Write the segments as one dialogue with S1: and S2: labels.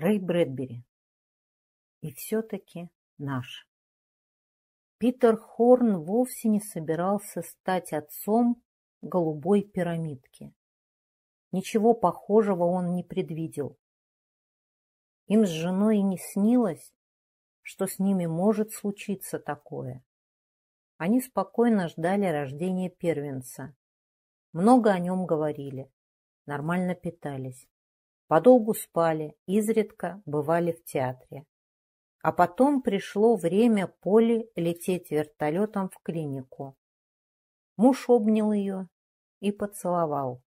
S1: Рэй Брэдбери. И все-таки наш. Питер Хорн вовсе не собирался стать отцом голубой пирамидки. Ничего похожего он не предвидел. Им с женой не снилось, что с ними может случиться такое. Они спокойно ждали рождения первенца. Много о нем говорили, нормально питались. Подолгу спали, изредка бывали в театре. А потом пришло время Поле лететь вертолетом в клинику. Муж обнял ее и поцеловал.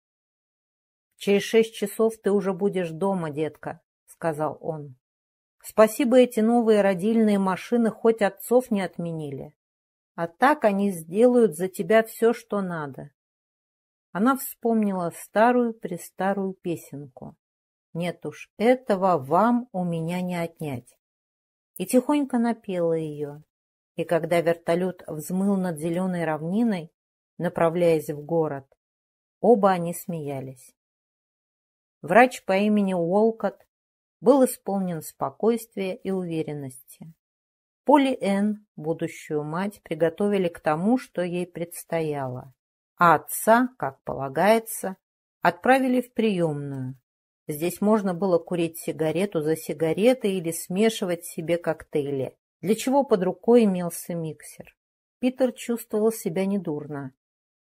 S1: «Через шесть часов ты уже будешь дома, детка», — сказал он. «Спасибо эти новые родильные машины хоть отцов не отменили. А так они сделают за тебя все, что надо». Она вспомнила старую-престарую песенку. Нет уж, этого вам у меня не отнять. И тихонько напела ее. И когда вертолет взмыл над зеленой равниной, направляясь в город, оба они смеялись. Врач по имени Уолкот был исполнен спокойствия и уверенности. Поли Энн, будущую мать, приготовили к тому, что ей предстояло, а отца, как полагается, отправили в приемную, Здесь можно было курить сигарету за сигаретой или смешивать себе коктейли, для чего под рукой имелся миксер. Питер чувствовал себя недурно.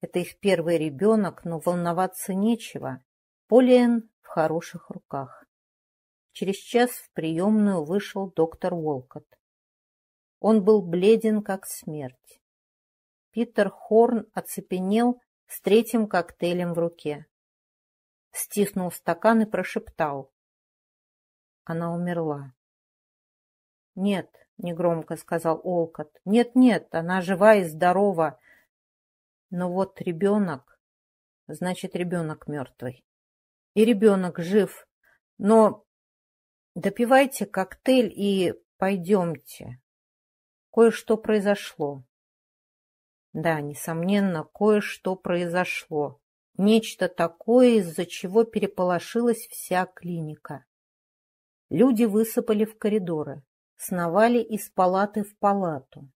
S1: Это их первый ребенок, но волноваться нечего. Полиэн в хороших руках. Через час в приемную вышел доктор Уолкотт. Он был бледен, как смерть. Питер Хорн оцепенел с третьим коктейлем в руке стиснул стакан и прошептал. Она умерла. «Нет», — негромко сказал Олкот, — «нет-нет, она жива и здорова. Но вот ребенок, значит, ребенок мертвый. И ребенок жив, но допивайте коктейль и пойдемте. Кое-что произошло». Да, несомненно, кое-что произошло. Нечто такое, из-за чего переполошилась вся клиника. Люди высыпали в коридоры, сновали из палаты в палату.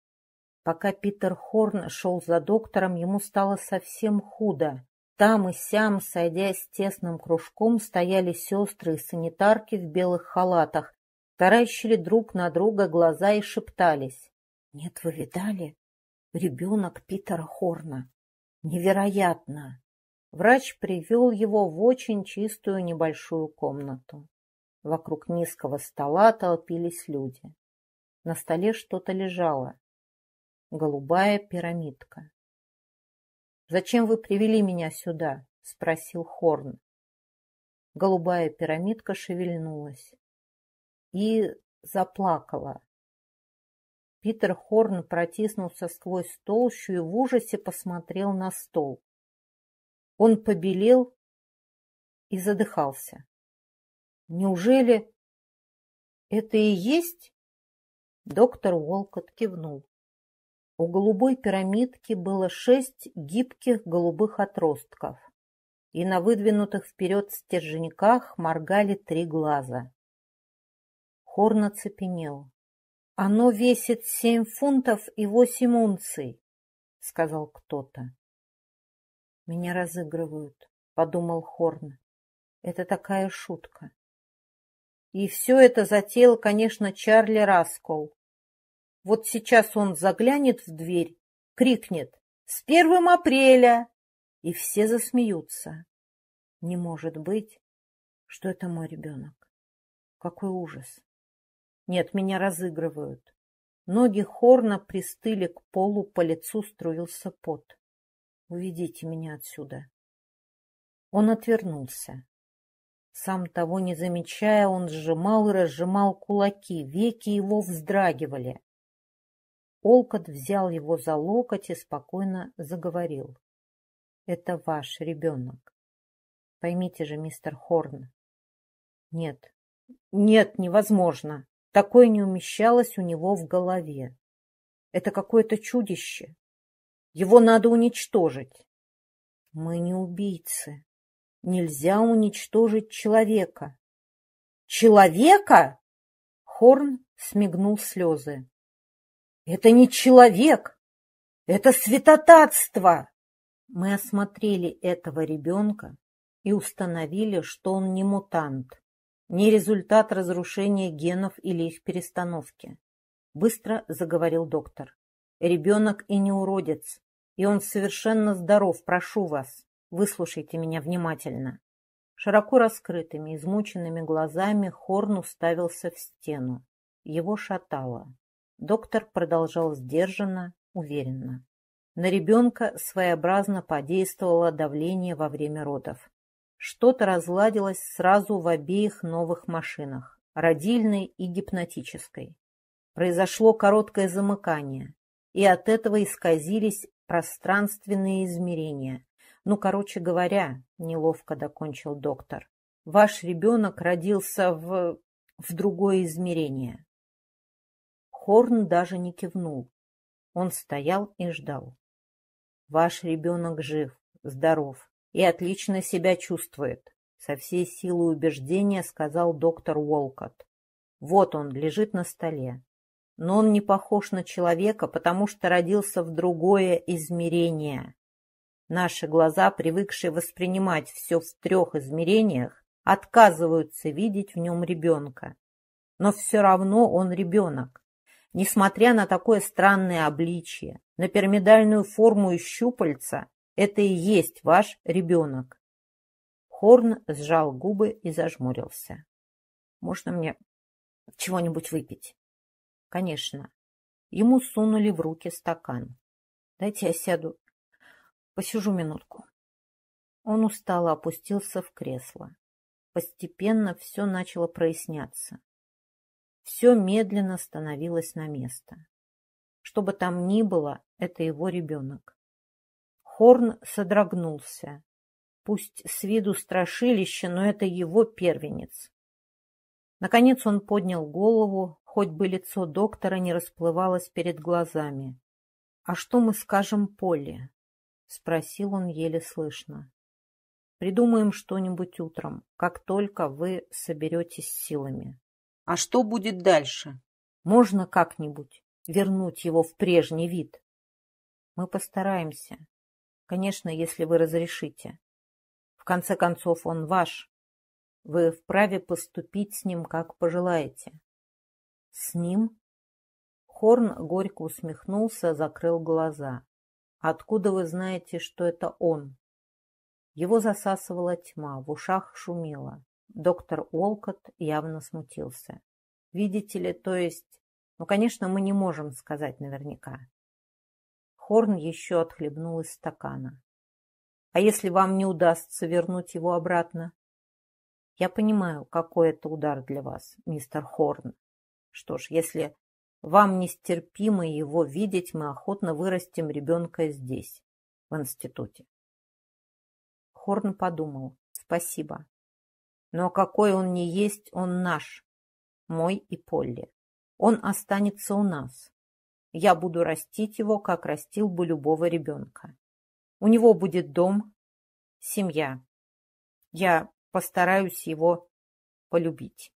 S1: Пока Питер Хорн шел за доктором, ему стало совсем худо. Там и сям, сойдясь тесным кружком, стояли сестры и санитарки в белых халатах, таращили друг на друга глаза и шептались. «Нет, вы видали? Ребенок Питера Хорна! Невероятно!» Врач привел его в очень чистую небольшую комнату. Вокруг низкого стола толпились люди. На столе что-то лежало. Голубая пирамидка. «Зачем вы привели меня сюда?» – спросил Хорн. Голубая пирамидка шевельнулась и заплакала. Питер Хорн протиснулся сквозь толщу и в ужасе посмотрел на стол. Он побелел и задыхался. Неужели это и есть? Доктор Уолкот кивнул. У голубой пирамидки было шесть гибких голубых отростков, и на выдвинутых вперед стерженьках моргали три глаза. Хор нацепенел. «Оно весит семь фунтов и восемь унций», — сказал кто-то. «Меня разыгрывают», — подумал Хорн. «Это такая шутка». И все это затеял, конечно, Чарли Раскол. Вот сейчас он заглянет в дверь, крикнет «С первым апреля!» И все засмеются. Не может быть, что это мой ребенок. Какой ужас. Нет, меня разыгрывают. Ноги Хорна пристыли к полу, по лицу струился пот. Уведите меня отсюда. Он отвернулся. Сам того не замечая, он сжимал и разжимал кулаки, веки его вздрагивали. Олкот взял его за локоть и спокойно заговорил. — Это ваш ребенок. Поймите же, мистер Хорн. — Нет, нет, невозможно. Такое не умещалось у него в голове. Это какое-то чудище, его надо уничтожить. Мы не убийцы. Нельзя уничтожить человека. Человека? Хорн смигнул слезы. Это не человек. Это святотатство. Мы осмотрели этого ребенка и установили, что он не мутант, не результат разрушения генов или их перестановки. Быстро заговорил доктор. Ребенок и не уродец. И он совершенно здоров, прошу вас, выслушайте меня внимательно. Широко раскрытыми, измученными глазами Хорн уставился в стену. Его шатало. Доктор продолжал сдержанно, уверенно. На ребенка своеобразно подействовало давление во время родов. Что-то разладилось сразу в обеих новых машинах – родильной и гипнотической. Произошло короткое замыкание, и от этого исказились пространственные измерения. Ну, короче говоря, неловко докончил доктор, ваш ребенок родился в... в другое измерение. Хорн даже не кивнул. Он стоял и ждал. Ваш ребенок жив, здоров и отлично себя чувствует, со всей силой убеждения сказал доктор Уолкотт. Вот он лежит на столе но он не похож на человека, потому что родился в другое измерение. Наши глаза, привыкшие воспринимать все в трех измерениях, отказываются видеть в нем ребенка. Но все равно он ребенок. Несмотря на такое странное обличие, на пирамидальную форму и щупальца, это и есть ваш ребенок. Хорн сжал губы и зажмурился. «Можно мне чего-нибудь выпить?» Конечно. Ему сунули в руки стакан. Дайте я сяду. Посижу минутку. Он устало опустился в кресло. Постепенно все начало проясняться. Все медленно становилось на место. Что бы там ни было, это его ребенок. Хорн содрогнулся. Пусть с виду страшилище, но это его первенец. Наконец он поднял голову, хоть бы лицо доктора не расплывалось перед глазами. «А что мы скажем Полли?» — спросил он еле слышно. «Придумаем что-нибудь утром, как только вы соберетесь силами». «А что будет дальше?» «Можно как-нибудь вернуть его в прежний вид?» «Мы постараемся. Конечно, если вы разрешите. В конце концов, он ваш. Вы вправе поступить с ним, как пожелаете». «С ним?» Хорн горько усмехнулся, закрыл глаза. «Откуда вы знаете, что это он?» Его засасывала тьма, в ушах шумело. Доктор Уолкот явно смутился. «Видите ли, то есть...» «Ну, конечно, мы не можем сказать наверняка». Хорн еще отхлебнул из стакана. «А если вам не удастся вернуть его обратно?» «Я понимаю, какой это удар для вас, мистер Хорн. Что ж, если вам нестерпимо его видеть, мы охотно вырастим ребенка здесь, в институте. Хорн подумал. Спасибо. Но какой он не есть, он наш, мой и Полли. Он останется у нас. Я буду растить его, как растил бы любого ребенка. У него будет дом, семья. Я постараюсь его полюбить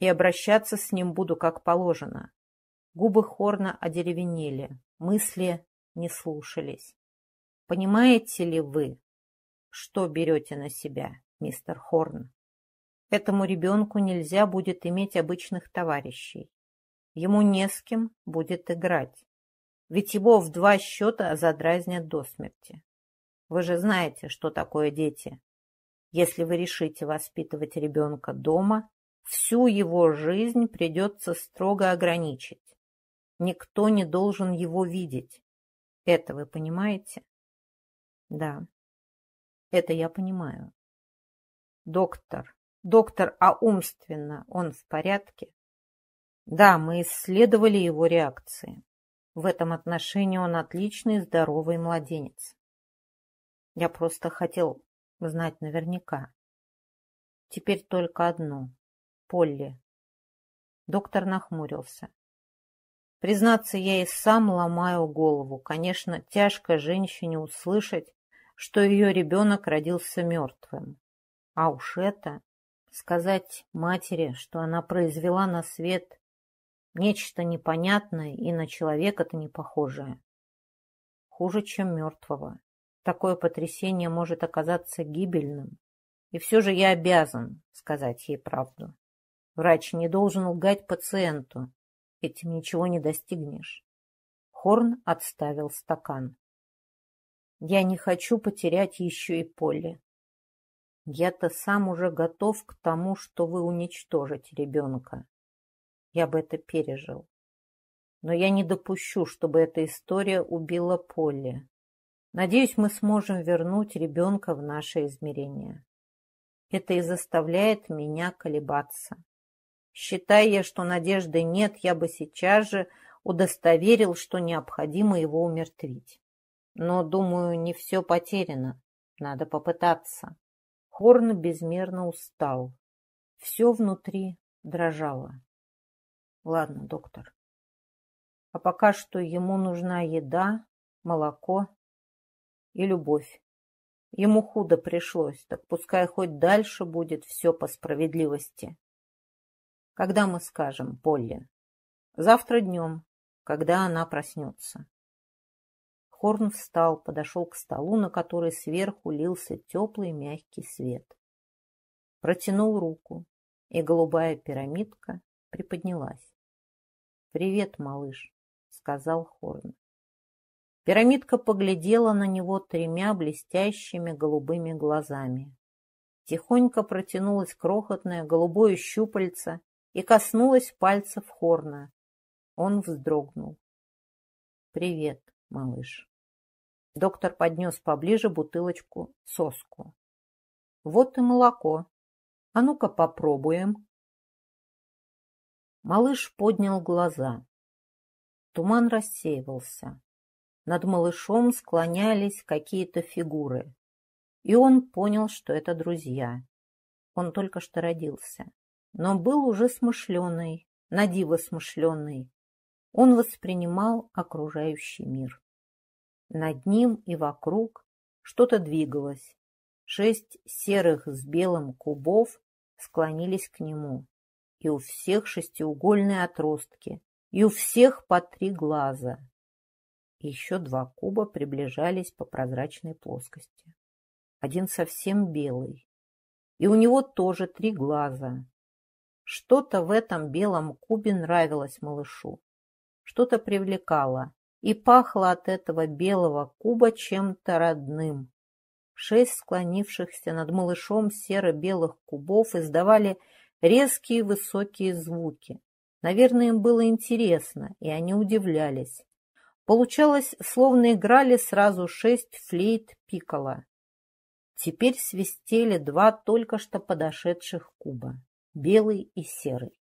S1: и обращаться с ним буду как положено. Губы Хорна одеревенели, мысли не слушались. Понимаете ли вы, что берете на себя, мистер Хорн? Этому ребенку нельзя будет иметь обычных товарищей. Ему не с кем будет играть. Ведь его в два счета задразнят до смерти. Вы же знаете, что такое дети. Если вы решите воспитывать ребенка дома, Всю его жизнь придется строго ограничить. Никто не должен его видеть. Это вы понимаете? Да. Это я понимаю. Доктор. Доктор, а умственно он в порядке? Да, мы исследовали его реакции. В этом отношении он отличный, здоровый младенец. Я просто хотел знать наверняка. Теперь только одно. Полли. Доктор нахмурился. Признаться, я и сам ломаю голову. Конечно, тяжко женщине услышать, что ее ребенок родился мертвым. А уж это сказать матери, что она произвела на свет нечто непонятное и на человека-то не похожее. Хуже, чем мертвого. Такое потрясение может оказаться гибельным. И все же я обязан сказать ей правду. Врач не должен лгать пациенту. Этим ничего не достигнешь. Хорн отставил стакан. Я не хочу потерять еще и поле. Я-то сам уже готов к тому, что вы уничтожите ребенка. Я бы это пережил. Но я не допущу, чтобы эта история убила Полли. Надеюсь, мы сможем вернуть ребенка в наше измерение. Это и заставляет меня колебаться. Считая, что надежды нет, я бы сейчас же удостоверил, что необходимо его умертвить. Но, думаю, не все потеряно. Надо попытаться. Хорн безмерно устал. Все внутри дрожало. Ладно, доктор. А пока что ему нужна еда, молоко и любовь. Ему худо пришлось, так пускай хоть дальше будет все по справедливости. Когда мы скажем, Полли? Завтра днем, когда она проснется. Хорн встал, подошел к столу, на который сверху лился теплый мягкий свет. Протянул руку, и голубая пирамидка приподнялась. «Привет, малыш», — сказал Хорн. Пирамидка поглядела на него тремя блестящими голубыми глазами. Тихонько протянулось крохотное голубое щупальце и коснулась пальцев Хорна. Он вздрогнул. «Привет, малыш». Доктор поднес поближе бутылочку соску. «Вот и молоко. А ну-ка попробуем». Малыш поднял глаза. Туман рассеивался. Над малышом склонялись какие-то фигуры. И он понял, что это друзья. Он только что родился но был уже смышленый, надиво смышленый. Он воспринимал окружающий мир. Над ним и вокруг что-то двигалось. Шесть серых с белым кубов склонились к нему. И у всех шестиугольные отростки, и у всех по три глаза. Еще два куба приближались по прозрачной плоскости. Один совсем белый. И у него тоже три глаза, что-то в этом белом кубе нравилось малышу, что-то привлекало, и пахло от этого белого куба чем-то родным. Шесть склонившихся над малышом серо-белых кубов издавали резкие высокие звуки. Наверное, им было интересно, и они удивлялись. Получалось, словно играли сразу шесть флейт пикала. Теперь свистели два только что подошедших куба белый и серый.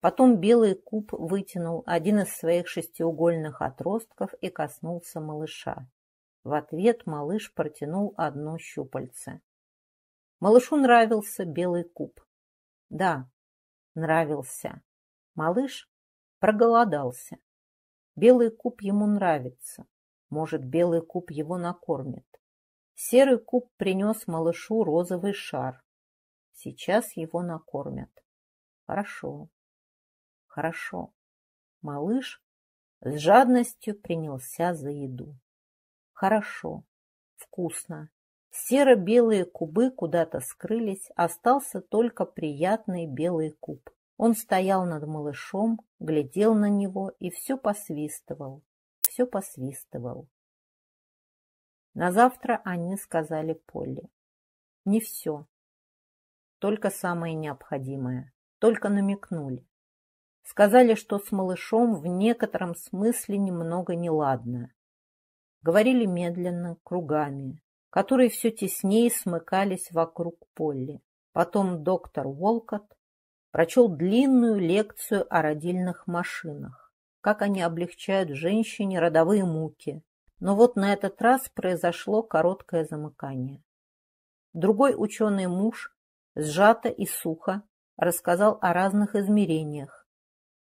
S1: Потом белый куб вытянул один из своих шестиугольных отростков и коснулся малыша. В ответ малыш протянул одно щупальце. Малышу нравился белый куб. Да, нравился. Малыш проголодался. Белый куб ему нравится. Может, белый куб его накормит. Серый куб принес малышу розовый шар. Сейчас его накормят. Хорошо. Хорошо. Малыш с жадностью принялся за еду. Хорошо. Вкусно. Серо-белые кубы куда-то скрылись, остался только приятный белый куб. Он стоял над малышом, глядел на него и все посвистывал, все посвистывал. На завтра они сказали Полли. Не все только самое необходимое, только намекнули. Сказали, что с малышом в некотором смысле немного неладно. Говорили медленно, кругами, которые все теснее смыкались вокруг Полли. Потом доктор Уолкотт прочел длинную лекцию о родильных машинах, как они облегчают женщине родовые муки. Но вот на этот раз произошло короткое замыкание. Другой ученый муж сжато и сухо рассказал о разных измерениях.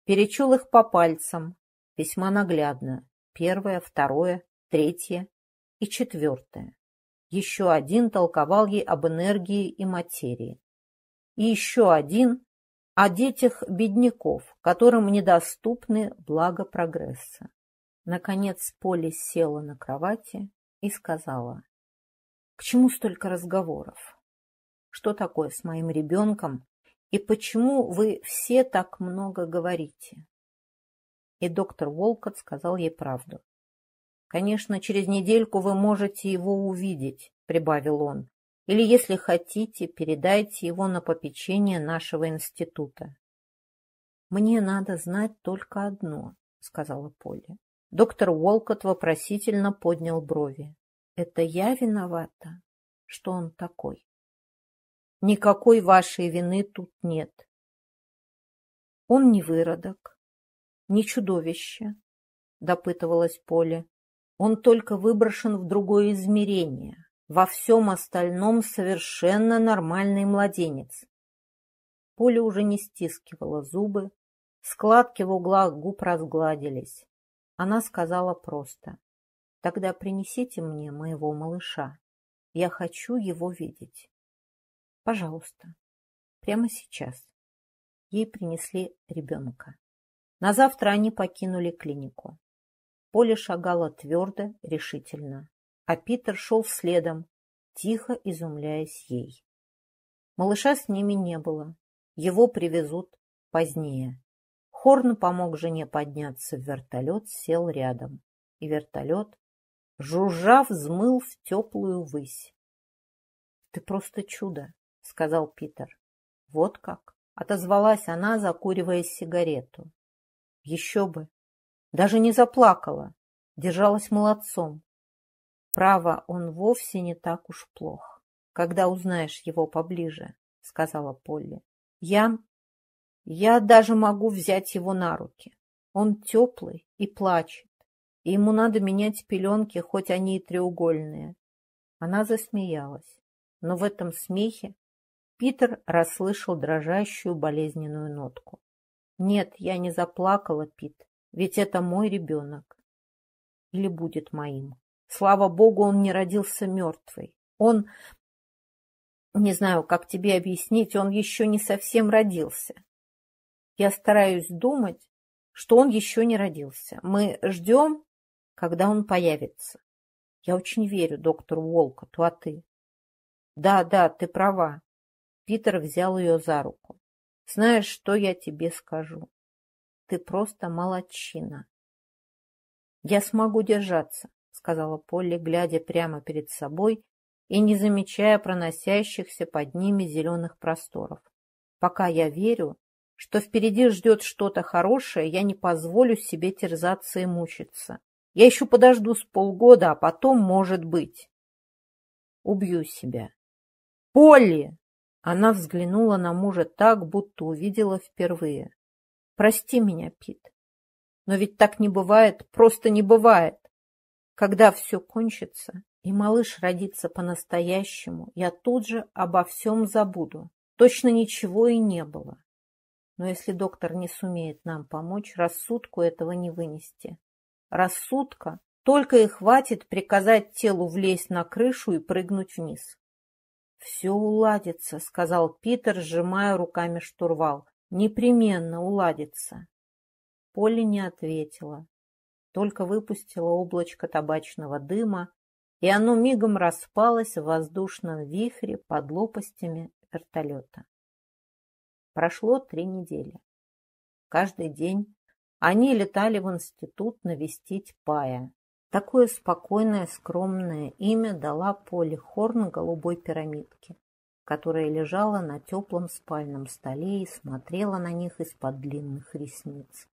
S1: Перечел их по пальцам, весьма наглядно. Первое, второе, третье и четвертое. Еще один толковал ей об энергии и материи. И еще один о детях бедняков, которым недоступны блага прогресса. Наконец Поле села на кровати и сказала, «К чему столько разговоров? что такое с моим ребенком и почему вы все так много говорите. И доктор Волкот сказал ей правду. «Конечно, через недельку вы можете его увидеть», — прибавил он. «Или, если хотите, передайте его на попечение нашего института». «Мне надо знать только одно», — сказала Полли. Доктор Уолкот вопросительно поднял брови. «Это я виновата, что он такой?» Никакой вашей вины тут нет. Он не выродок, не чудовище, допытывалась Поле. Он только выброшен в другое измерение. Во всем остальном совершенно нормальный младенец. Поля уже не стискивала зубы, складки в углах губ разгладились. Она сказала просто, «Тогда принесите мне моего малыша. Я хочу его видеть». Пожалуйста. Прямо сейчас. Ей принесли ребенка. На завтра они покинули клинику. Поле шагало твердо, решительно. А Питер шел следом, тихо изумляясь ей. Малыша с ними не было. Его привезут позднее. Хорн помог жене подняться в вертолет, сел рядом. И вертолет, жужжав, взмыл в теплую высь. Ты просто чудо. — сказал Питер. «Вот как!» — отозвалась она, закуривая сигарету. «Еще бы! Даже не заплакала! Держалась молодцом! Право, он вовсе не так уж плох, когда узнаешь его поближе», — сказала Полли. «Я... я даже могу взять его на руки. Он теплый и плачет, и ему надо менять пеленки, хоть они и треугольные». Она засмеялась, но в этом смехе Питер расслышал дрожащую болезненную нотку. «Нет, я не заплакала, Пит, ведь это мой ребенок. Или будет моим. Слава богу, он не родился мертвый. Он... Не знаю, как тебе объяснить, он еще не совсем родился. Я стараюсь думать, что он еще не родился. Мы ждем, когда он появится. Я очень верю доктору Волкоту, а ты? Да, да, ты права. Питер взял ее за руку. «Знаешь, что я тебе скажу? Ты просто молодчина». «Я смогу держаться», — сказала Полли, глядя прямо перед собой и не замечая проносящихся под ними зеленых просторов. «Пока я верю, что впереди ждет что-то хорошее, я не позволю себе терзаться и мучиться. Я еще подожду с полгода, а потом, может быть, убью себя. Полли! Она взглянула на мужа так, будто увидела впервые. «Прости меня, Пит. Но ведь так не бывает, просто не бывает. Когда все кончится, и малыш родится по-настоящему, я тут же обо всем забуду. Точно ничего и не было. Но если доктор не сумеет нам помочь, рассудку этого не вынести. Рассудка только и хватит приказать телу влезть на крышу и прыгнуть вниз. «Все уладится», — сказал Питер, сжимая руками штурвал. «Непременно уладится». Полли не ответила, только выпустила облачко табачного дыма, и оно мигом распалось в воздушном вихре под лопастями вертолета. Прошло три недели. Каждый день они летали в институт навестить Пая. Такое спокойное, скромное имя дала Поле Хорн голубой пирамидке, которая лежала на теплом спальном столе и смотрела на них из-под длинных ресниц.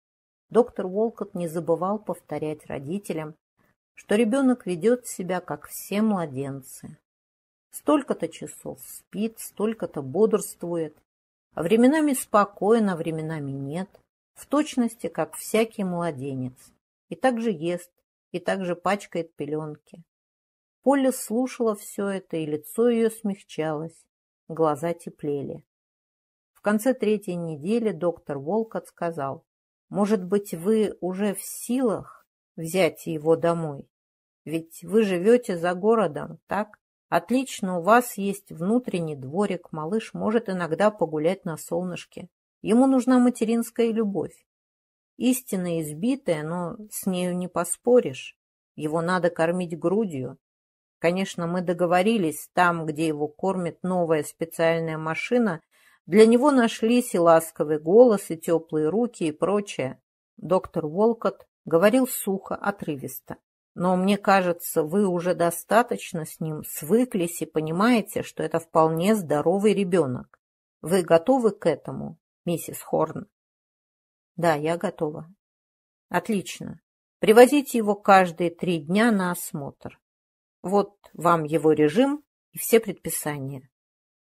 S1: Доктор Волкот не забывал повторять родителям, что ребенок ведет себя, как все младенцы. Столько-то часов спит, столько-то бодрствует, а временами спокойно, временами нет, в точности, как всякий младенец, и также ест, и также пачкает пеленки. Поля слушала все это, и лицо ее смягчалось, глаза теплели. В конце третьей недели доктор Волкот сказал, «Может быть, вы уже в силах взять его домой? Ведь вы живете за городом, так? Отлично, у вас есть внутренний дворик, малыш может иногда погулять на солнышке. Ему нужна материнская любовь. Истина избитая, но с нею не поспоришь. Его надо кормить грудью. Конечно, мы договорились, там, где его кормит новая специальная машина, для него нашлись и ласковый голос, и теплые руки, и прочее. Доктор Волкот говорил сухо, отрывисто. Но мне кажется, вы уже достаточно с ним свыклись и понимаете, что это вполне здоровый ребенок. Вы готовы к этому, миссис Хорн? Да, я готова. Отлично. Привозите его каждые три дня на осмотр. Вот вам его режим и все предписания.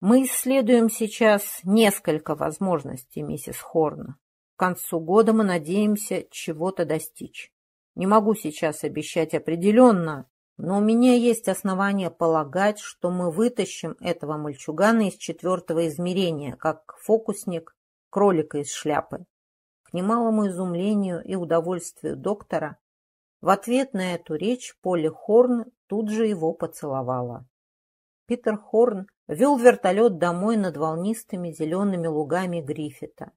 S1: Мы исследуем сейчас несколько возможностей, миссис Хорн. К концу года мы надеемся чего-то достичь. Не могу сейчас обещать определенно, но у меня есть основания полагать, что мы вытащим этого мальчугана из четвертого измерения, как фокусник кролика из шляпы. К немалому изумлению и удовольствию доктора, в ответ на эту речь Полли Хорн тут же его поцеловала. Питер Хорн вел вертолет домой над волнистыми зелеными лугами Гриффита.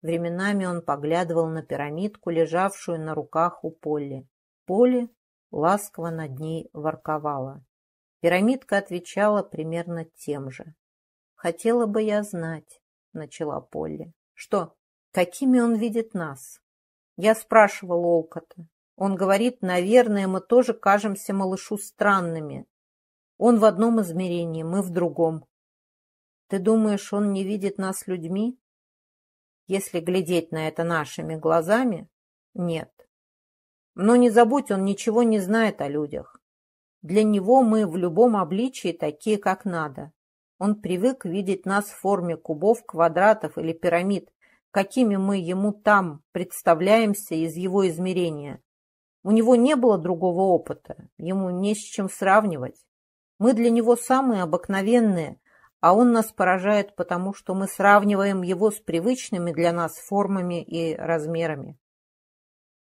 S1: Временами он поглядывал на пирамидку, лежавшую на руках у Полли. Полли ласково над ней ворковала. Пирамидка отвечала примерно тем же. «Хотела бы я знать», — начала Полли. «Что?» Какими он видит нас? Я спрашивал Олкота. Он говорит, наверное, мы тоже кажемся малышу странными. Он в одном измерении, мы в другом. Ты думаешь, он не видит нас людьми? Если глядеть на это нашими глазами, нет. Но не забудь, он ничего не знает о людях. Для него мы в любом обличии такие, как надо. Он привык видеть нас в форме кубов, квадратов или пирамид, какими мы ему там представляемся из его измерения. У него не было другого опыта, ему не с чем сравнивать. Мы для него самые обыкновенные, а он нас поражает потому, что мы сравниваем его с привычными для нас формами и размерами.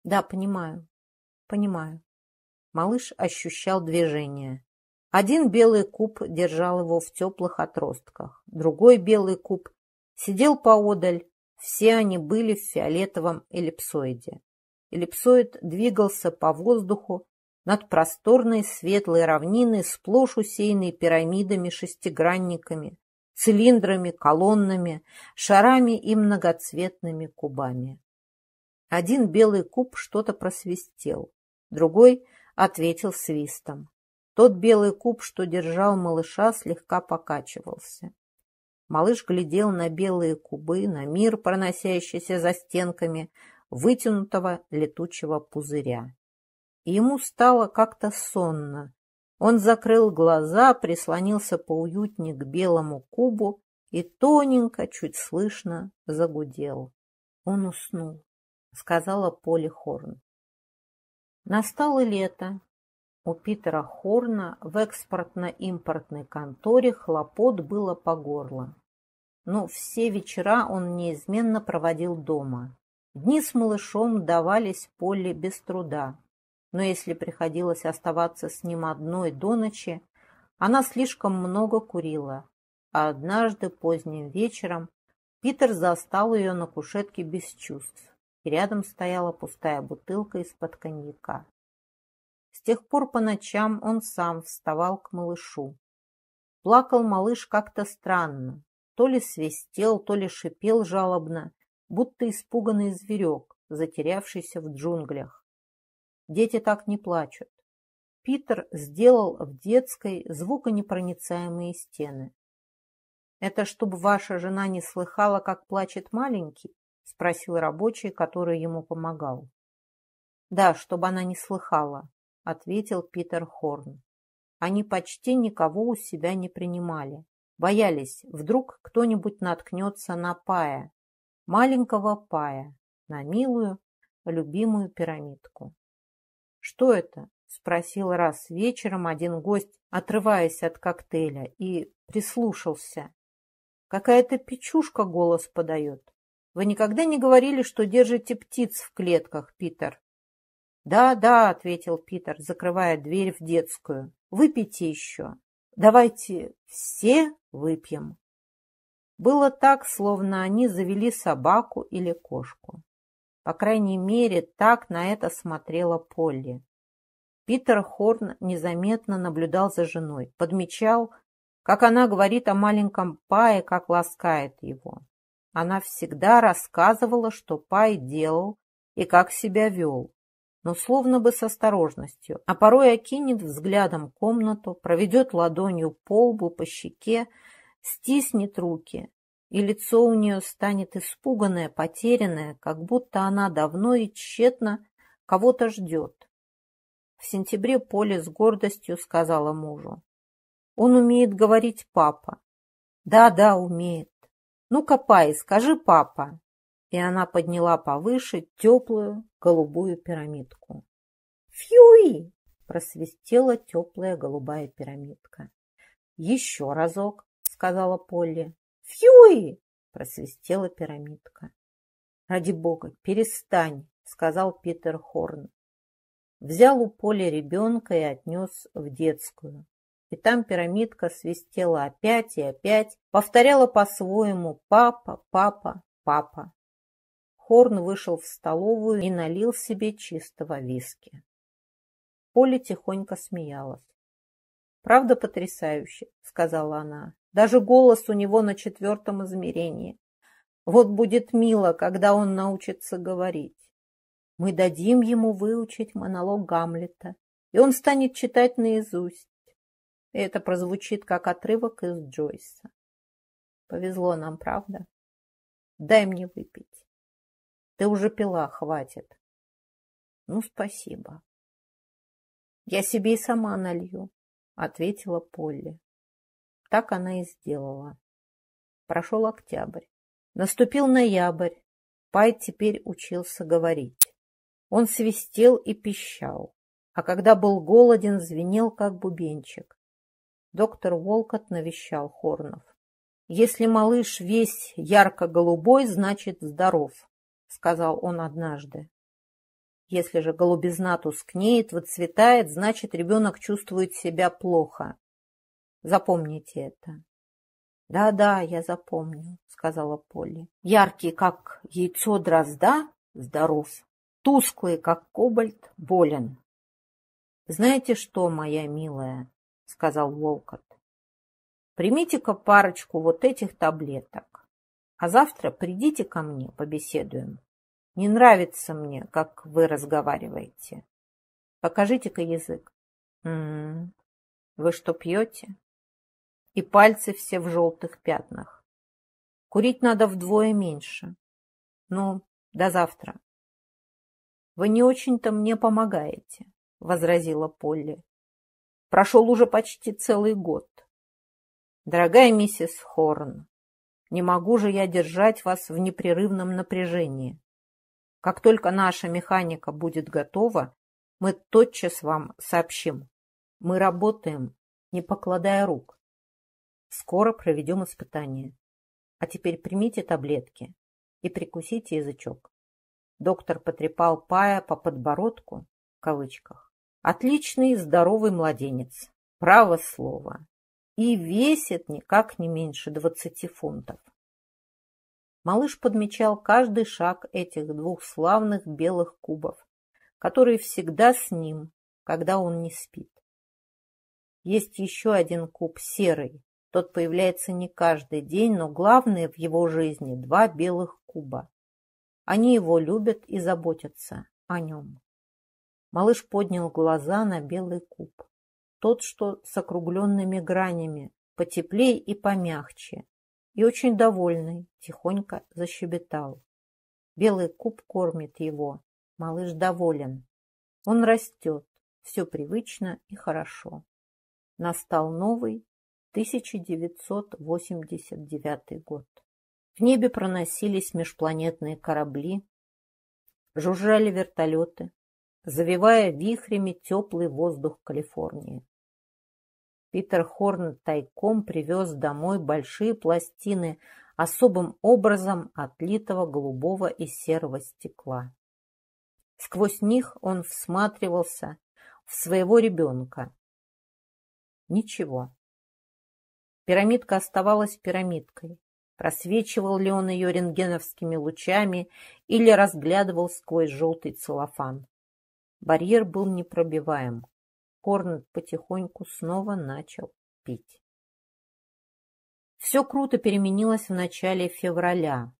S1: Да, понимаю, понимаю. Малыш ощущал движение. Один белый куб держал его в теплых отростках, другой белый куб сидел поодаль все они были в фиолетовом эллипсоиде. Эллипсоид двигался по воздуху над просторной светлой равниной, сплошь усеянной пирамидами-шестигранниками, цилиндрами, колоннами, шарами и многоцветными кубами. Один белый куб что-то просвистел, другой ответил свистом. Тот белый куб, что держал малыша, слегка покачивался. Малыш глядел на белые кубы, на мир, проносящийся за стенками вытянутого летучего пузыря. И ему стало как-то сонно. Он закрыл глаза, прислонился поуютнее к белому кубу и тоненько, чуть слышно, загудел. Он уснул, сказала Поли Хорн. Настало лето, у Питера Хорна в экспортно-импортной конторе хлопот было по горло. Но все вечера он неизменно проводил дома. Дни с малышом давались Полли без труда. Но если приходилось оставаться с ним одной до ночи, она слишком много курила. А однажды поздним вечером Питер застал ее на кушетке без чувств. И рядом стояла пустая бутылка из-под коньяка тех пор по ночам он сам вставал к малышу. Плакал малыш как-то странно, то ли свистел, то ли шипел жалобно, будто испуганный зверек, затерявшийся в джунглях. Дети так не плачут. Питер сделал в детской звуконепроницаемые стены. «Это чтобы ваша жена не слыхала, как плачет маленький?» – спросил рабочий, который ему помогал. «Да, чтобы она не слыхала ответил Питер Хорн. Они почти никого у себя не принимали. Боялись, вдруг кто-нибудь наткнется на пая, маленького пая, на милую, любимую пирамидку. «Что это?» – спросил раз вечером один гость, отрываясь от коктейля, и прислушался. «Какая-то печушка голос подает. Вы никогда не говорили, что держите птиц в клетках, Питер?» «Да, да», — ответил Питер, закрывая дверь в детскую. «Выпейте еще. Давайте все выпьем». Было так, словно они завели собаку или кошку. По крайней мере, так на это смотрела Полли. Питер Хорн незаметно наблюдал за женой, подмечал, как она говорит о маленьком Пае, как ласкает его. Она всегда рассказывала, что Пай делал и как себя вел но словно бы с осторожностью, а порой окинет взглядом комнату, проведет ладонью по лбу, по щеке, стиснет руки, и лицо у нее станет испуганное, потерянное, как будто она давно и тщетно кого-то ждет. В сентябре Поле с гордостью сказала мужу. «Он умеет говорить папа». «Да, да, умеет». «Ну-ка, Пай, скажи папа» и она подняла повыше теплую голубую пирамидку. «Фьюи!» – просвистела теплая голубая пирамидка. «Еще разок!» – сказала Полли. «Фьюи!» – просвистела пирамидка. «Ради бога, перестань!» – сказал Питер Хорн. Взял у Полли ребенка и отнес в детскую. И там пирамидка свистела опять и опять, повторяла по-своему «папа, папа, папа». Хорн вышел в столовую и налил себе чистого виски. Поля тихонько смеялась. «Правда потрясающе?» — сказала она. «Даже голос у него на четвертом измерении. Вот будет мило, когда он научится говорить. Мы дадим ему выучить монолог Гамлета, и он станет читать наизусть. И это прозвучит, как отрывок из Джойса. Повезло нам, правда? Дай мне выпить». Ты уже пила, хватит. Ну, спасибо. Я себе и сама налью, ответила Полли. Так она и сделала. Прошел октябрь. Наступил ноябрь. Пай теперь учился говорить. Он свистел и пищал, а когда был голоден, звенел, как бубенчик. Доктор Волкот навещал Хорнов. Если малыш весь ярко-голубой, значит здоров сказал он однажды. Если же голубизна тускнеет, выцветает, значит, ребенок чувствует себя плохо. Запомните это. «Да-да, я запомню», — сказала Полли. «Яркий, как яйцо дрозда, здоров. Тусклый, как кобальт, болен». «Знаете что, моя милая?» — сказал Волкот. «Примите-ка парочку вот этих таблеток, а завтра придите ко мне, побеседуем». Не нравится мне, как вы разговариваете. Покажите-ка язык. М м-м. Вы что, пьете? И пальцы все в желтых пятнах. Курить надо вдвое меньше. Ну, до завтра. Вы не очень-то мне помогаете, возразила Полли. Прошел уже почти целый год. Дорогая миссис Хорн, не могу же я держать вас в непрерывном напряжении. Как только наша механика будет готова, мы тотчас вам сообщим. Мы работаем, не покладая рук. Скоро проведем испытание. А теперь примите таблетки и прикусите язычок. Доктор потрепал Пая по подбородку, в кавычках. Отличный здоровый младенец, право слово. И весит никак не меньше двадцати фунтов. Малыш подмечал каждый шаг этих двух славных белых кубов, которые всегда с ним, когда он не спит. Есть еще один куб, серый. Тот появляется не каждый день, но главное в его жизни – два белых куба. Они его любят и заботятся о нем. Малыш поднял глаза на белый куб. Тот, что с округленными гранями, потеплее и помягче, и очень довольный тихонько защебетал. Белый куб кормит его, малыш доволен. Он растет, все привычно и хорошо. Настал новый 1989 год. В небе проносились межпланетные корабли, жужжали вертолеты, завивая вихрями теплый воздух Калифорнии. Питер Хорн тайком привез домой большие пластины особым образом отлитого голубого и серого стекла. Сквозь них он всматривался в своего ребенка. Ничего. Пирамидка оставалась пирамидкой. Просвечивал ли он ее рентгеновскими лучами или разглядывал сквозь желтый целлофан. Барьер был непробиваем. Корнет потихоньку снова начал пить. Все круто переменилось в начале февраля.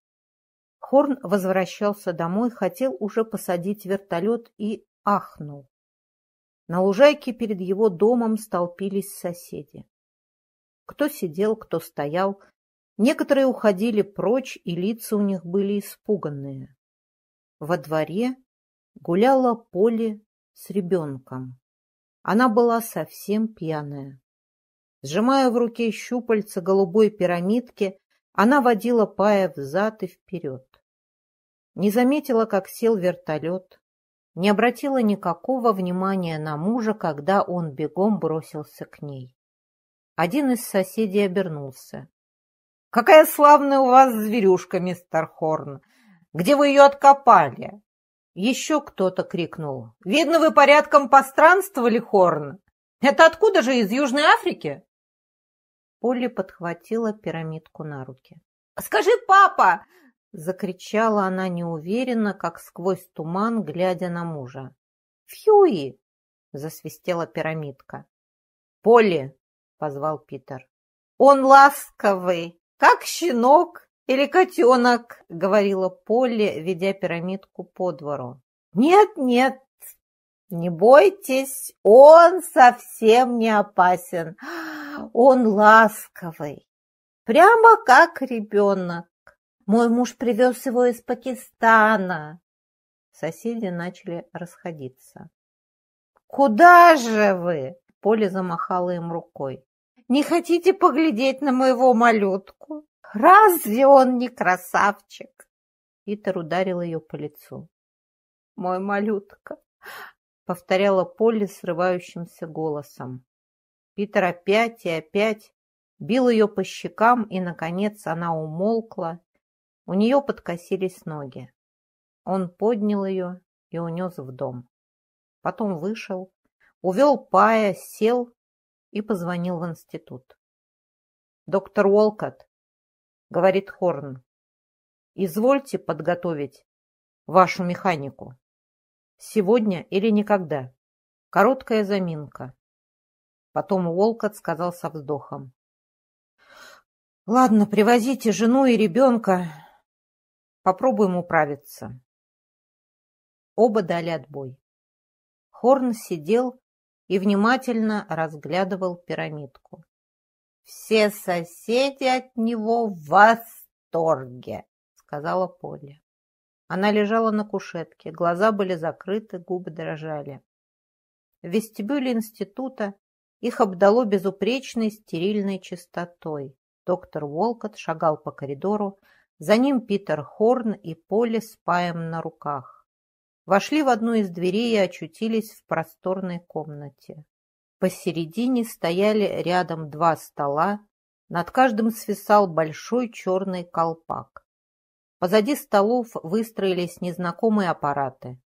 S1: Хорн возвращался домой, хотел уже посадить вертолет и ахнул. На лужайке перед его домом столпились соседи. Кто сидел, кто стоял. Некоторые уходили прочь, и лица у них были испуганные. Во дворе гуляла Поле с ребенком. Она была совсем пьяная. Сжимая в руке щупальца голубой пирамидки, она водила Пая взад и вперед. Не заметила, как сел вертолет, не обратила никакого внимания на мужа, когда он бегом бросился к ней. Один из соседей обернулся. «Какая славная у вас зверюшка, мистер Хорн! Где вы ее откопали?» Еще кто-то крикнул. «Видно, вы порядком постранствовали, Хорн! Это откуда же, из Южной Африки?» Полли подхватила пирамидку на руки. «Скажи, папа!» – закричала она неуверенно, как сквозь туман, глядя на мужа. «Фьюи!» – засвистела пирамидка. «Полли!» – позвал Питер. «Он ласковый, как щенок!» или котенок», — говорила Полли, ведя пирамидку по двору. «Нет, нет, не бойтесь, он совсем не опасен, он ласковый, прямо как ребенок. Мой муж привез его из Пакистана». Соседи начали расходиться. «Куда же вы?» — Поля замахала им рукой. «Не хотите поглядеть на моего малютку? Разве он не красавчик? Питер ударил ее по лицу. Мой малютка, повторяла Полли срывающимся голосом. Питер опять и опять бил ее по щекам, и, наконец, она умолкла. У нее подкосились ноги. Он поднял ее и унес в дом. Потом вышел, увел Пая, сел и позвонил в институт. «Доктор Уолкотт, говорит Хорн. Извольте подготовить вашу механику. Сегодня или никогда. Короткая заминка. Потом Уолкот сказал со вздохом. Ладно, привозите жену и ребенка. Попробуем управиться. Оба дали отбой. Хорн сидел и внимательно разглядывал пирамидку. Все соседи от него в восторге, сказала Поля. Она лежала на кушетке, глаза были закрыты, губы дрожали. В вестибюле института их обдало безупречной стерильной чистотой. Доктор Волкот шагал по коридору, за ним Питер Хорн и Поле с паем на руках. Вошли в одну из дверей и очутились в просторной комнате. Посередине стояли рядом два стола, над каждым свисал большой черный колпак. Позади столов выстроились незнакомые аппараты.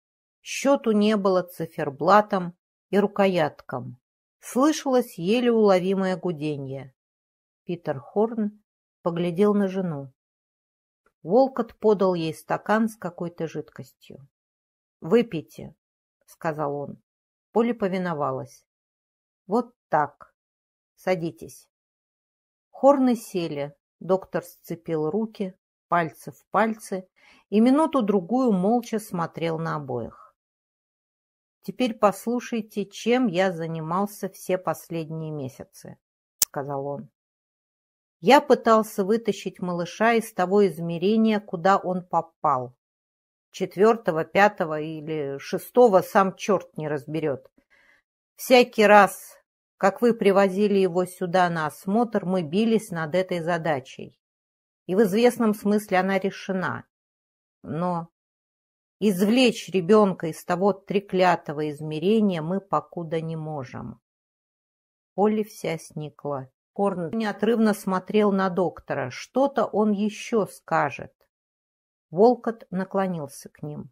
S1: Счету не было циферблатом и рукояткам. Слышалось еле уловимое гуденье. Питер Хорн поглядел на жену. Волкот подал ей стакан с какой-то жидкостью. «Выпейте», — сказал он. Поле повиновалась. Вот так. Садитесь. Хорны сели. Доктор сцепил руки, пальцы в пальцы, и минуту-другую молча смотрел на обоих. «Теперь послушайте, чем я занимался все последние месяцы», — сказал он. «Я пытался вытащить малыша из того измерения, куда он попал. Четвертого, пятого или шестого сам черт не разберет. Всякий раз, как вы привозили его сюда на осмотр, мы бились над этой задачей. И в известном смысле она решена. Но извлечь ребенка из того треклятого измерения мы покуда не можем. Полли вся сникла. Корн неотрывно смотрел на доктора. Что-то он еще скажет. Волкот наклонился к ним.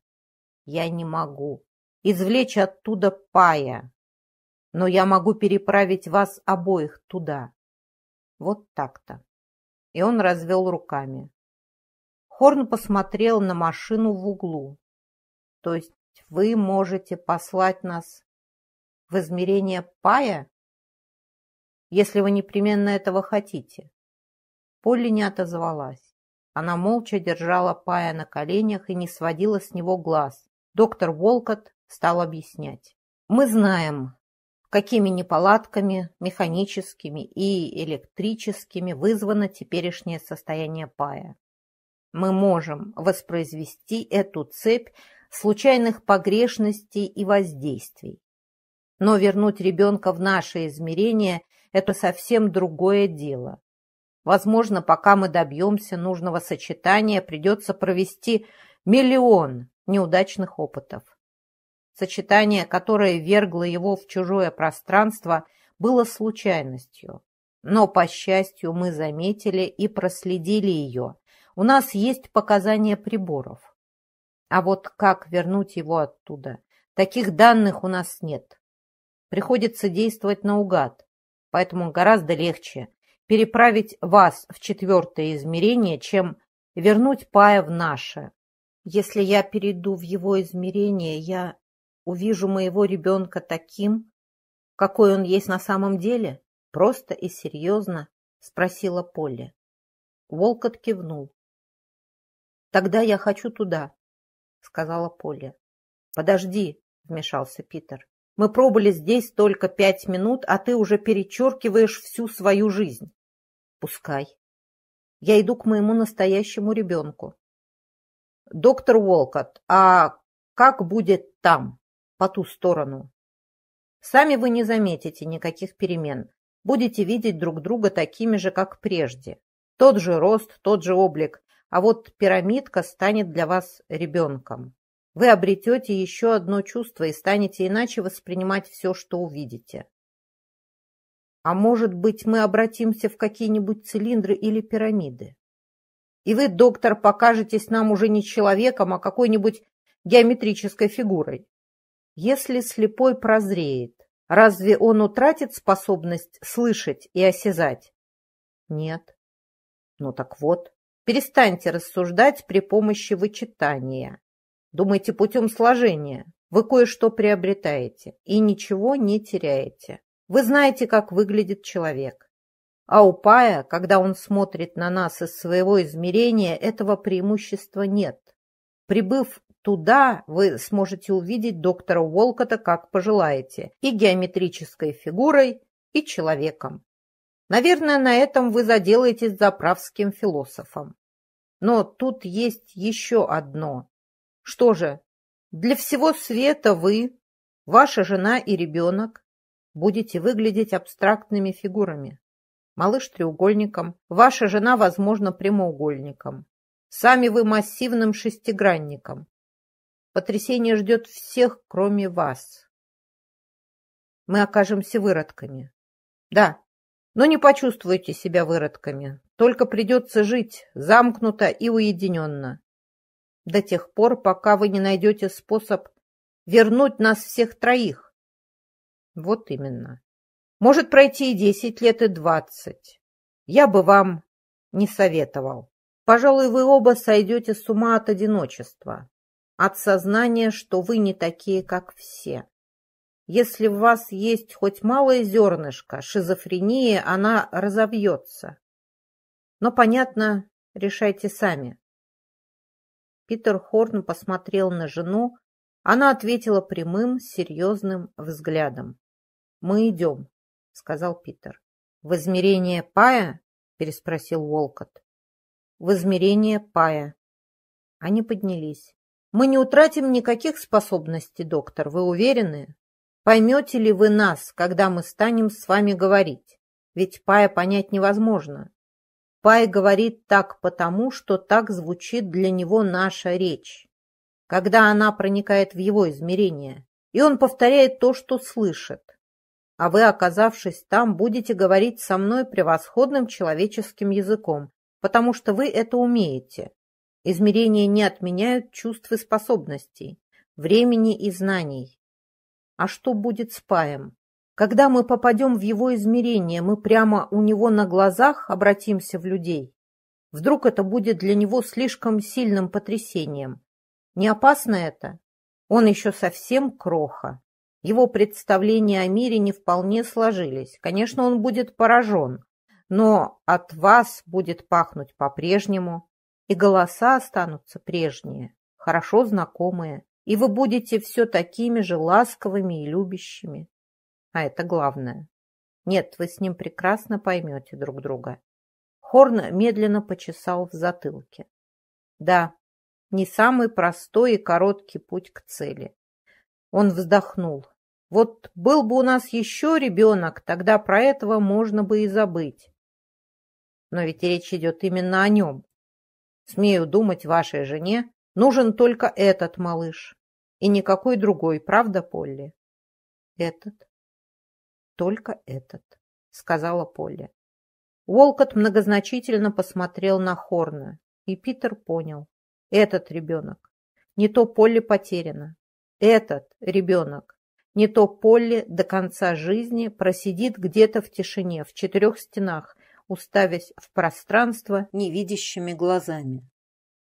S1: «Я не могу. Извлечь оттуда пая, но я могу переправить вас обоих туда. Вот так-то. И он развел руками. Хорн посмотрел на машину в углу. То есть вы можете послать нас в измерение пая, если вы непременно этого хотите. Полли не отозвалась. Она молча держала пая на коленях и не сводила с него глаз. Доктор Волкот стал объяснять. «Мы знаем, какими неполадками, механическими и электрическими вызвано теперешнее состояние пая. Мы можем воспроизвести эту цепь случайных погрешностей и воздействий. Но вернуть ребенка в наше измерение – это совсем другое дело. Возможно, пока мы добьемся нужного сочетания, придется провести миллион неудачных опытов сочетание, которое вергло его в чужое пространство, было случайностью. Но, по счастью, мы заметили и проследили ее. У нас есть показания приборов. А вот как вернуть его оттуда? Таких данных у нас нет. Приходится действовать наугад, поэтому гораздо легче переправить вас в четвертое измерение, чем вернуть Пая в наше. Если я перейду в его измерение, я увижу моего ребенка таким, какой он есть на самом деле? Просто и серьезно спросила Полли. Волкот кивнул. «Тогда я хочу туда», — сказала Полли. «Подожди», — вмешался Питер. «Мы пробыли здесь только пять минут, а ты уже перечеркиваешь всю свою жизнь». «Пускай. Я иду к моему настоящему ребенку». «Доктор Волкот, а как будет там?» по ту сторону. Сами вы не заметите никаких перемен. Будете видеть друг друга такими же, как прежде. Тот же рост, тот же облик. А вот пирамидка станет для вас ребенком. Вы обретете еще одно чувство и станете иначе воспринимать все, что увидите. А может быть, мы обратимся в какие-нибудь цилиндры или пирамиды? И вы, доктор, покажетесь нам уже не человеком, а какой-нибудь геометрической фигурой. Если слепой прозреет, разве он утратит способность слышать и осязать? Нет. Ну так вот, перестаньте рассуждать при помощи вычитания. Думайте путем сложения. Вы кое-что приобретаете и ничего не теряете. Вы знаете, как выглядит человек. А у Пая, когда он смотрит на нас из своего измерения, этого преимущества нет. Прибыв Туда вы сможете увидеть доктора Уолкота как пожелаете, и геометрической фигурой, и человеком. Наверное, на этом вы заделаетесь заправским философом. Но тут есть еще одно. Что же, для всего света вы, ваша жена и ребенок будете выглядеть абстрактными фигурами. Малыш треугольником, ваша жена, возможно, прямоугольником. Сами вы массивным шестигранником. Потрясение ждет всех, кроме вас. Мы окажемся выродками. Да, но не почувствуйте себя выродками. Только придется жить замкнуто и уединенно. До тех пор, пока вы не найдете способ вернуть нас всех троих. Вот именно. Может пройти и десять лет, и двадцать. Я бы вам не советовал. Пожалуй, вы оба сойдете с ума от одиночества от сознания, что вы не такие, как все. Если в вас есть хоть малое зернышко, шизофрении, она разовьется. Но, понятно, решайте сами. Питер Хорн посмотрел на жену. Она ответила прямым, серьезным взглядом. «Мы идем», — сказал Питер. «В измерение пая?» — переспросил Волкот. «В измерение пая». Они поднялись. Мы не утратим никаких способностей, доктор, вы уверены? Поймете ли вы нас, когда мы станем с вами говорить? Ведь Пая понять невозможно. Пай говорит так потому, что так звучит для него наша речь, когда она проникает в его измерение, и он повторяет то, что слышит. А вы, оказавшись там, будете говорить со мной превосходным человеческим языком, потому что вы это умеете, Измерения не отменяют чувств и способностей, времени и знаний. А что будет с паем? Когда мы попадем в его измерение, мы прямо у него на глазах обратимся в людей. Вдруг это будет для него слишком сильным потрясением. Не опасно это? Он еще совсем кроха. Его представления о мире не вполне сложились. Конечно, он будет поражен, но от вас будет пахнуть по-прежнему и голоса останутся прежние, хорошо знакомые, и вы будете все такими же ласковыми и любящими. А это главное. Нет, вы с ним прекрасно поймете друг друга. Хорн медленно почесал в затылке. Да, не самый простой и короткий путь к цели. Он вздохнул. Вот был бы у нас еще ребенок, тогда про этого можно бы и забыть. Но ведь речь идет именно о нем. Смею думать, вашей жене нужен только этот малыш. И никакой другой, правда, Полли? Этот. Только этот, сказала Полли. Волкот многозначительно посмотрел на Хорна, и Питер понял. Этот ребенок. Не то Полли потеряно. Этот ребенок. Не то Полли до конца жизни просидит где-то в тишине, в четырех стенах, уставясь в пространство невидящими глазами.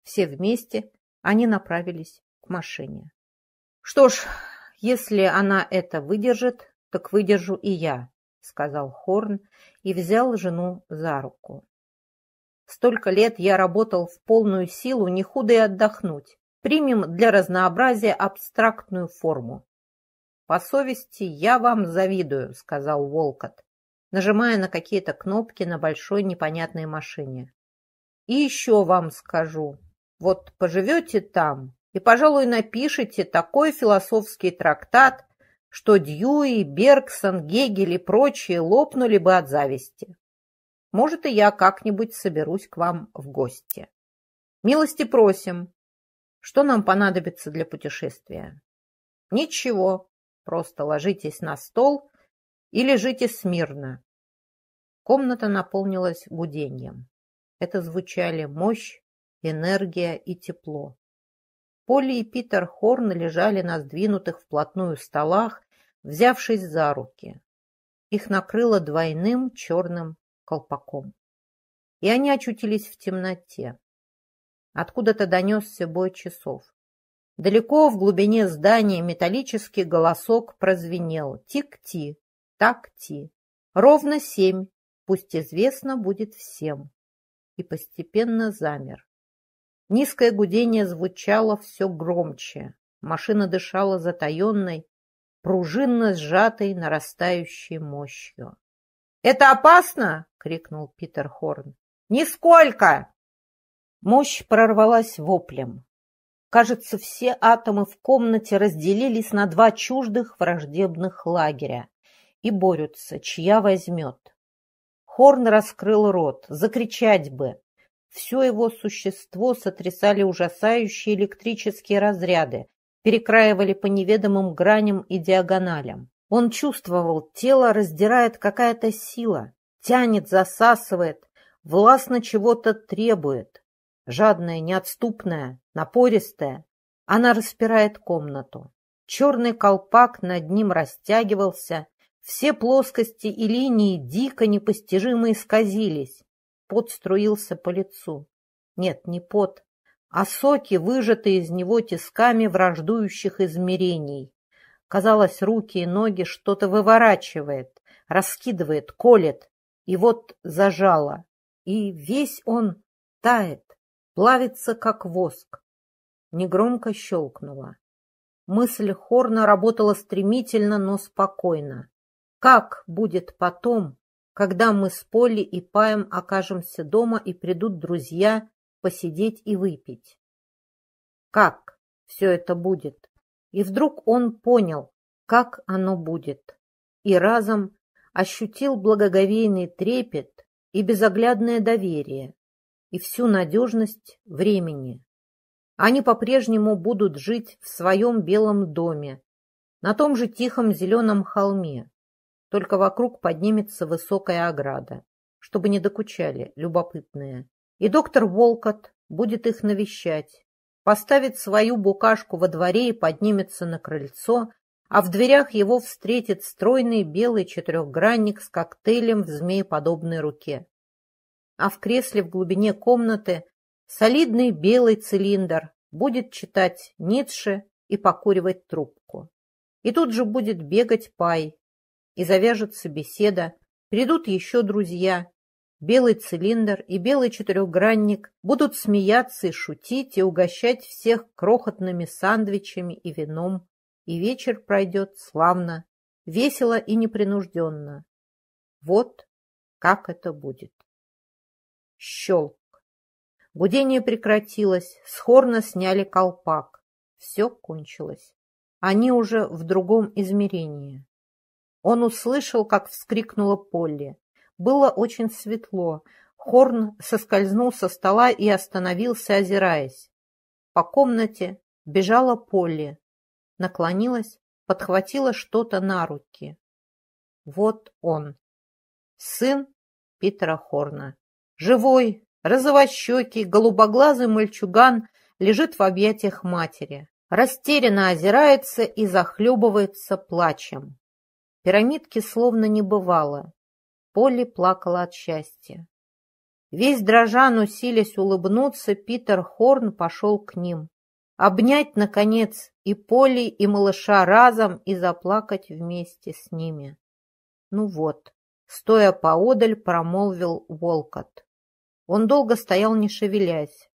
S1: Все вместе они направились к машине. «Что ж, если она это выдержит, так выдержу и я», — сказал Хорн и взял жену за руку. «Столько лет я работал в полную силу, не худо и отдохнуть. Примем для разнообразия абстрактную форму». «По совести я вам завидую», — сказал Волкот нажимая на какие-то кнопки на большой непонятной машине. И еще вам скажу, вот поживете там и, пожалуй, напишите такой философский трактат, что Дьюи, Бергсон, Гегель и прочие лопнули бы от зависти. Может, и я как-нибудь соберусь к вам в гости. Милости просим. Что нам понадобится для путешествия? Ничего. Просто ложитесь на стол и лежите смирно. Комната наполнилась гудением. Это звучали мощь, энергия и тепло. Полли и Питер Хорн лежали на сдвинутых вплотную столах, взявшись за руки. Их накрыло двойным черным колпаком. И они очутились в темноте. Откуда-то донесся бой часов. Далеко в глубине здания металлический голосок прозвенел. Тик-ти, так-ти. Ровно семь пусть известно будет всем. И постепенно замер. Низкое гудение звучало все громче. Машина дышала затаенной, пружинно сжатой, нарастающей мощью. «Это опасно!» — крикнул Питер Хорн. «Нисколько!» Мощь прорвалась воплем. Кажется, все атомы в комнате разделились на два чуждых враждебных лагеря и борются, чья возьмет. Хорн раскрыл рот. Закричать бы! Все его существо сотрясали ужасающие электрические разряды, перекраивали по неведомым граням и диагоналям. Он чувствовал, тело раздирает какая-то сила, тянет, засасывает, властно чего-то требует. Жадная, неотступная, напористая, она распирает комнату. Черный колпак над ним растягивался, все плоскости и линии дико непостижимо исказились. Пот струился по лицу. Нет, не пот, а соки, выжатые из него тисками враждующих измерений. Казалось, руки и ноги что-то выворачивает, раскидывает, колет. И вот зажало. И весь он тает, плавится, как воск. Негромко щелкнуло. Мысль Хорна работала стремительно, но спокойно. Как будет потом, когда мы с Полли и Паем окажемся дома и придут друзья посидеть и выпить? Как все это будет? И вдруг он понял, как оно будет, и разом ощутил благоговейный трепет и безоглядное доверие, и всю надежность времени. Они по-прежнему будут жить в своем белом доме, на том же тихом зеленом холме. Только вокруг поднимется высокая ограда, чтобы не докучали любопытные. И доктор Волкот будет их навещать, поставит свою букашку во дворе и поднимется на крыльцо, а в дверях его встретит стройный белый четырехгранник с коктейлем в змееподобной руке. А в кресле в глубине комнаты солидный белый цилиндр будет читать Ницше и покуривать трубку. И тут же будет бегать Пай, и завяжется беседа, придут еще друзья. Белый цилиндр и белый четырехгранник будут смеяться и шутить и угощать всех крохотными сандвичами и вином, и вечер пройдет славно, весело и непринужденно. Вот как это будет. Щелк. Гудение прекратилось, схорно сняли колпак. Все кончилось. Они уже в другом измерении. Он услышал, как вскрикнула Полли. Было очень светло. Хорн соскользнул со стола и остановился, озираясь. По комнате бежала Полли. Наклонилась, подхватила что-то на руки. Вот он, сын Питера Хорна. Живой, розовощекий, голубоглазый мальчуган лежит в объятиях матери. Растерянно озирается и захлебывается плачем. Пирамидки словно не бывало. Полли плакала от счастья. Весь дрожан, усилясь улыбнуться, Питер Хорн пошел к ним. Обнять, наконец, и Полли, и малыша разом, и заплакать вместе с ними. Ну вот, стоя поодаль, промолвил Волкот. Он долго стоял, не шевелясь.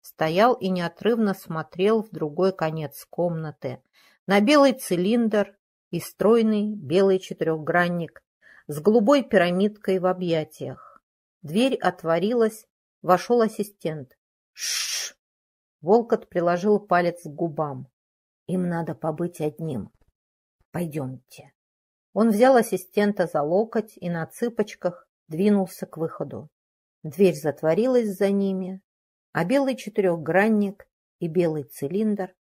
S1: Стоял и неотрывно смотрел в другой конец комнаты, на белый цилиндр, и стройный белый четырехгранник с голубой пирамидкой в объятиях. Дверь отворилась, вошел ассистент. Шш! Волкот приложил палец к губам. Им надо побыть одним. Пойдемте. Он взял ассистента за локоть и на цыпочках двинулся к выходу. Дверь затворилась за ними, а белый четырехгранник и белый цилиндр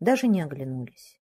S1: даже не оглянулись.